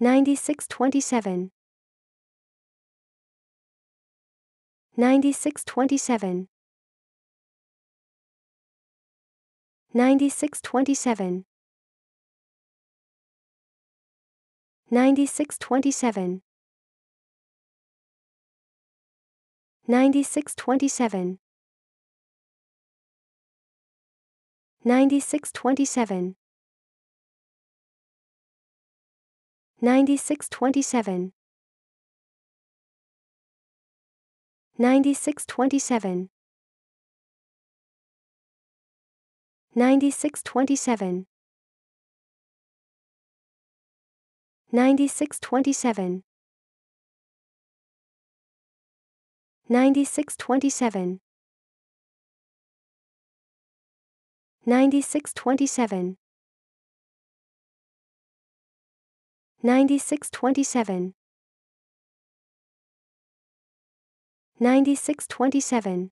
9627 9627 9627 9627 9627 9627 9627 9627 9627 9627 9627 9627 9627 9627